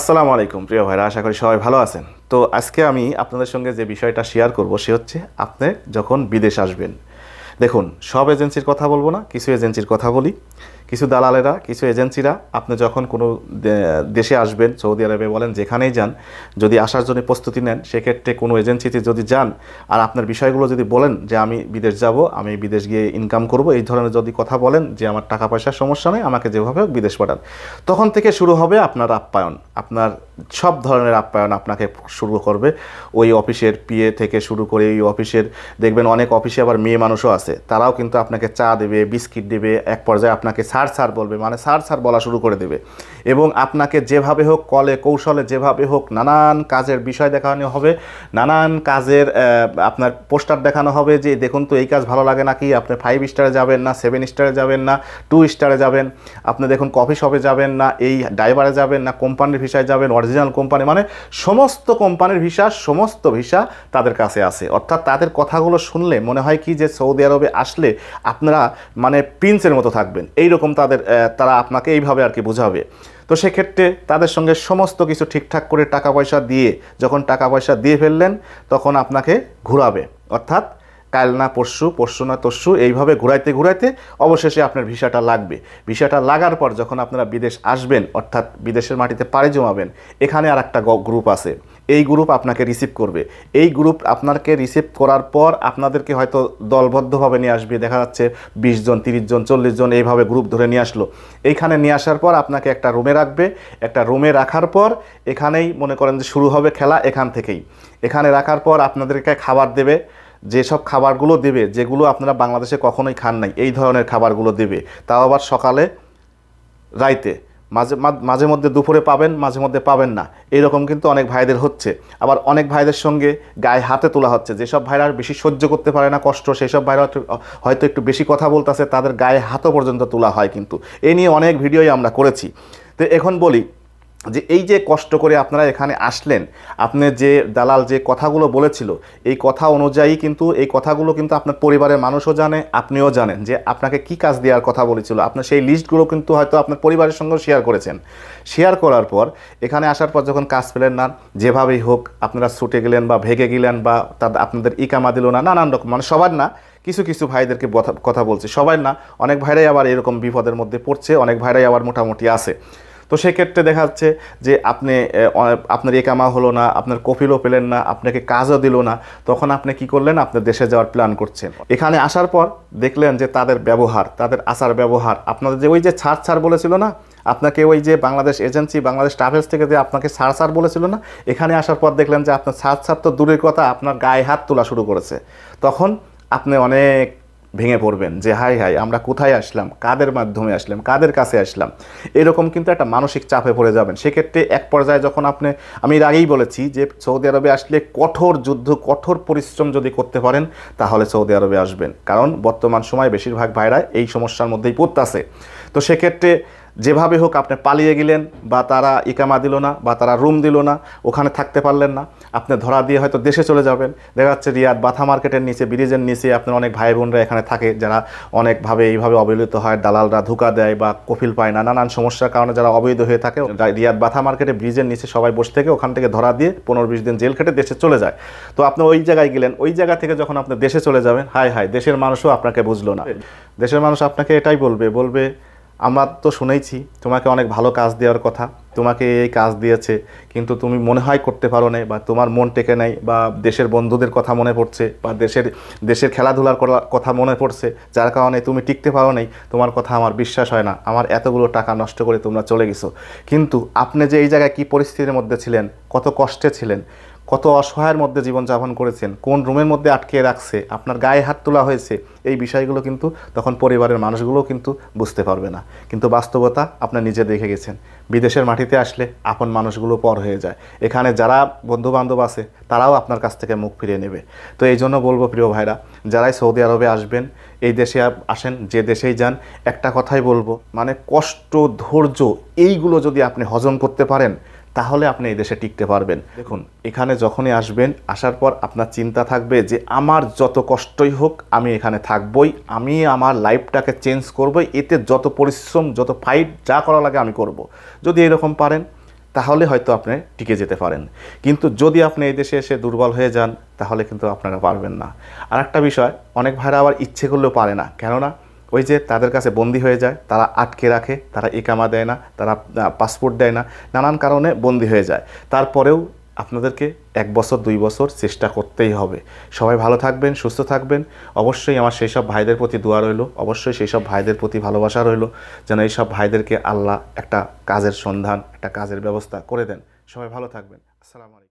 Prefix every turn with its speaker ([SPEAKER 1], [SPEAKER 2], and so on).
[SPEAKER 1] আসসালামু আলাইকুম প্রিয় ভাইরা আশা করি সবাই ভালো আছেন তো আজকে আমি আপনাদের সঙ্গে যে বিষয়টা শেয়ার করব সে হচ্ছে আপনি যখন বিদেশ আসবেন দেখুন সব এজেন্সির কথা বলবো না কিছু এজেন্সির কথা বলি কিছু দালালেরা কিছু এজেন্সিরা আপনি যখন কোনো দেশে আসবেন সৌদি আরবে বলেন যেখানেই যান যদি আসার জন্য প্রস্তুতি নেন সেক্ষেত্রে কোনো এজেন্সিতে যদি যান আর আপনার বিষয়গুলো যদি বলেন যে আমি বিদেশ যাব আমি বিদেশ গিয়ে ইনকাম করব এই ধরনের যদি কথা বলেন যে আমার টাকা পয়সার সমস্যা নেই আমাকে যেভাবে হোক বিদেশ পাঠান তখন থেকে শুরু হবে আপনার আপ্যায়ন আপনার সব ধরনের আপ্যায়ন আপনাকে শুরু করবে ওই অফিসের পিএ থেকে শুরু করে ওই অফিসের দেখবেন অনেক অফিসে আবার মেয়ে মানুষও আছে তারাও কিন্তু আপনাকে চা দেবে বিস্কিট দেবে এক পর্যায়ে আপনাকে ছাড় স্যার স্যার বলবে মানে স্যার স্যার বলা শুরু করে দেবে এবং আপনাকে যেভাবে হোক কলে কৌশলে যেভাবে হোক নানান কাজের বিষয় দেখানো হবে নানান কাজের আপনার পোস্টার দেখানো হবে যে দেখুন তো এই কাজ ভালো লাগে না কি আপনি ফাইভ স্টারে যাবেন না সেভেন স্টারে যাবেন না টু স্টারে যাবেন আপনি দেখুন কফি শপে যাবেন না এই ড্রাইভারে যাবেন না কোম্পানির ভিসায় যাবেন অরিজিনাল কোম্পানি মানে সমস্ত কোম্পানির ভিসা সমস্ত ভিসা তাদের কাছে আছে অর্থাৎ তাদের কথাগুলো শুনলে মনে হয় কি যে সৌদি আরবে আসলে আপনারা মানে প্রিন্সের মতো থাকবেন এইরকম এরকম তাদের তারা আপনাকে এইভাবে আর কি বোঝাবে তো সেক্ষেত্রে তাদের সঙ্গে সমস্ত কিছু ঠিকঠাক করে টাকা পয়সা দিয়ে যখন টাকা পয়সা দিয়ে ফেললেন তখন আপনাকে ঘুরাবে অর্থাৎ কাল না পরশু পরশু না তরশু এইভাবে ঘুরাইতে ঘুরাইতে অবশেষে আপনার ভিসাটা লাগবে ভিসাটা লাগার পর যখন আপনারা বিদেশ আসবেন অর্থাৎ বিদেশের মাটিতে পারে জমাবেন এখানে আর একটা গ্রুপ আছে এই গ্রুপ আপনাকে রিসিভ করবে এই গ্রুপ আপনাকে রিসিভ করার পর আপনাদেরকে হয়তো দলবদ্ধভাবে নিয়ে আসবে দেখা যাচ্ছে বিশ জন তিরিশ জন চল্লিশ জন এইভাবে গ্রুপ ধরে নিয়ে আসলো এইখানে নিয়ে আসার পর আপনাকে একটা রুমে রাখবে একটা রুমে রাখার পর এখানেই মনে করেন যে শুরু হবে খেলা এখান থেকেই এখানে রাখার পর আপনাদেরকে খাবার দেবে যেসব খাবারগুলো দেবে যেগুলো আপনারা বাংলাদেশে কখনোই খান নাই এই ধরনের খাবারগুলো দেবে তাও আবার সকালে রাইতে মাঝে মাঝে মধ্যে দুপুরে পাবেন মাঝে মধ্যে পাবেন না এরকম কিন্তু অনেক ভাইদের হচ্ছে আবার অনেক ভাইদের সঙ্গে গায়ে হাতে তোলা হচ্ছে যেসব ভাইরা বেশি সহ্য করতে পারে না কষ্ট সেসব ভাইরা হয়তো একটু বেশি কথা বলতেছে তাদের গায়ে হাতও পর্যন্ত তোলা হয় কিন্তু এ নিয়ে অনেক ভিডিওই আমরা করেছি তো এখন বলি যে এই যে কষ্ট করে আপনারা এখানে আসলেন আপনি যে দালাল যে কথাগুলো বলেছিল এই কথা অনুযায়ী কিন্তু এই কথাগুলো কিন্তু আপনার পরিবারের মানুষও জানে আপনিও জানেন যে আপনাকে কি কাজ দেওয়ার কথা বলেছিল আপনার সেই লিস্টগুলো কিন্তু হয়তো আপনার পরিবারের সঙ্গে শেয়ার করেছেন শেয়ার করার পর এখানে আসার পর যখন কাজ পেলেন না যেভাবেই হোক আপনারা ছুটে গেলেন বা ভেগে গেলেন বা তাদের আপনাদের ইকামা দিল না নানান রকম মানে সবার না কিছু কিছু ভাইদেরকে কথা বলছে সবাই না অনেক ভাইরাই আবার এরকম বিপদের মধ্যে পড়ছে অনেক ভাইরাই আবার মোটামুটি আছে তো সেক্ষেত্রে দেখা যাচ্ছে যে আপনি আপনার একামা হলো না আপনার কফিলও পেলেন না আপনাকে কাজও দিল না তখন আপনি কি করলেন আপনার দেশে যাওয়ার প্ল্যান করছেন এখানে আসার পর দেখলেন যে তাদের ব্যবহার তাদের আচার ব্যবহার আপনাদের যে ওই যে ছাড় ছাড় বলেছিল না আপনাকে ওই যে বাংলাদেশ এজেন্সি বাংলাদেশ ট্রাভেলস থেকে যে আপনাকে সার সার বলেছিল না এখানে আসার পর দেখলেন যে আপনার সার সার তো দূরের কথা আপনার গায়ে হাত তোলা শুরু করেছে তখন আপনি অনেক ভেঙে পড়বেন যে হাই হাই আমরা কোথায় আসলাম কাদের মাধ্যমে আসলাম কাদের কাছে আসলাম এরকম কিন্তু একটা মানসিক চাপে পড়ে যাবেন সেক্ষেত্রে এক পর্যায়ে যখন আপনি আমি এর আগেই বলেছি যে সৌদি আরবে আসলে কঠোর যুদ্ধ কঠোর পরিশ্রম যদি করতে পারেন তাহলে সৌদি আরবে আসবেন কারণ বর্তমান সময় বেশিরভাগ ভাইরা এই সমস্যার মধ্যেই আসে তো সেক্ষেত্রে যেভাবে হোক আপনি পালিয়ে গেলেন বা তারা ইকামা দিল না বা তারা রুম দিল না ওখানে থাকতে পারলেন না আপনি ধরা দিয়ে হয়তো দেশে চলে যাবেন দেখা যাচ্ছে রিয়াদ বাথা মার্কেটের নিচে ব্রিজের নিচে আপনার অনেক ভাই বোনরা এখানে থাকে যারা অনেকভাবে এইভাবে অবহেলিত হয় দালালরা ধোকা দেয় বা কফিল পায় না নানান সমস্যার কারণে যারা অবৈধ হয়ে থাকে রিয়াদ বাথা মার্কেটে ব্রিজের নিচে সবাই বসে থেকে ওখান থেকে ধরা দিয়ে পনেরো বিশ দিন জেল খেটে দেশে চলে যায় তো আপনি ওই জায়গায় গেলেন ওই জায়গা থেকে যখন আপনি দেশে চলে যাবেন হায় হায় দেশের মানুষও আপনাকে বুঝলো না দেশের মানুষ আপনাকে এটাই বলবে বলবে আমরা তো শুনেইছি তোমাকে অনেক ভালো কাজ দেওয়ার কথা তোমাকে এই কাজ দিয়েছে কিন্তু তুমি মনে হয় করতে পারো নাই বা তোমার মন টেকে নাই বা দেশের বন্ধুদের কথা মনে পড়ছে বা দেশের দেশের খেলাধুলার কথা মনে পড়ছে যার কারণে তুমি টিকতে পারো নাই তোমার কথা আমার বিশ্বাস হয় না আমার এতগুলো টাকা নষ্ট করে তোমরা চলে গেছো কিন্তু আপনি যে এই জায়গায় কী পরিস্থিতির মধ্যে ছিলেন কত কষ্টে ছিলেন কত অসহায়ের মধ্যে জীবনযাপন করেছেন কোন রুমের মধ্যে আটকে রাখছে আপনার গায়ে হাত তোলা হয়েছে এই বিষয়গুলো কিন্তু তখন পরিবারের মানুষগুলো কিন্তু বুঝতে পারবে না কিন্তু বাস্তবতা আপনার নিজে দেখে গেছেন বিদেশের মাটিতে আসলে আপন মানুষগুলো পর হয়ে যায় এখানে যারা বন্ধুবান্ধব আছে তারাও আপনার কাছ থেকে মুখ ফিরিয়ে নেবে তো এই জন্য বলবো প্রিয় ভাইরা যারাই সৌদি আরবে আসবেন এই দেশে আসেন যে দেশেই যান একটা কথাই বলবো মানে কষ্ট ধৈর্য এইগুলো যদি আপনি হজম করতে পারেন তাহলে আপনি এই দেশে টিকতে পারবেন দেখুন এখানে যখনই আসবেন আসার পর আপনার চিন্তা থাকবে যে আমার যত কষ্টই হোক আমি এখানে থাকবই আমি আমার লাইফটাকে চেঞ্জ করব এতে যত পরিশ্রম যত ফাইট যা করা লাগে আমি করব। যদি এরকম পারেন তাহলে হয়তো আপনি টিকে যেতে পারেন কিন্তু যদি আপনি এই দেশে এসে দুর্বল হয়ে যান তাহলে কিন্তু আপনারা পারবেন না আর একটা বিষয় অনেক ভাইরা আবার ইচ্ছে করলেও পারে না কেননা ওই যে তাদের কাছে বন্দি হয়ে যায় তারা আটকে রাখে তারা ইকামা দেয় না তারা পাসপোর্ট দেয় না নানান কারণে বন্দি হয়ে যায় তারপরেও আপনাদেরকে এক বছর দুই বছর চেষ্টা করতেই হবে সবাই ভালো থাকবেন সুস্থ থাকবেন অবশ্যই আমার সেই সব ভাইদের প্রতি দোয়া রইল অবশ্যই সেই সব ভাইদের প্রতি ভালোবাসা রইল যেন এই সব ভাইদেরকে আল্লাহ একটা কাজের সন্ধান একটা কাজের ব্যবস্থা করে দেন সবাই ভালো থাকবেন আসসালামু আলাইকুম